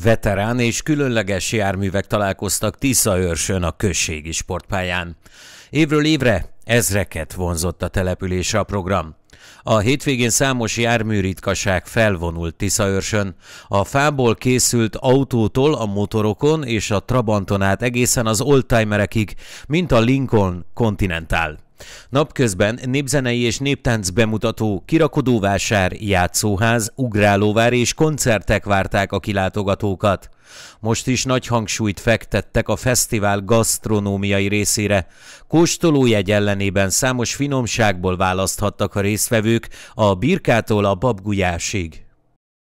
Veterán és különleges járművek találkoztak őrsön a községi sportpályán. Évről évre ezreket vonzott a településre a program. A hétvégén számos járműritkaság felvonult őrsön. A fából készült autótól a motorokon és a Trabanton át egészen az oldtimerekig, mint a Lincoln Continental. Napközben népzenei és néptánc bemutató, kirakodóvásár, játszóház, ugrálóvár és koncertek várták a kilátogatókat. Most is nagy hangsúlyt fektettek a fesztivál gasztronómiai részére. Kóstolójegy ellenében számos finomságból választhattak a résztvevők a birkától a babgulyásig.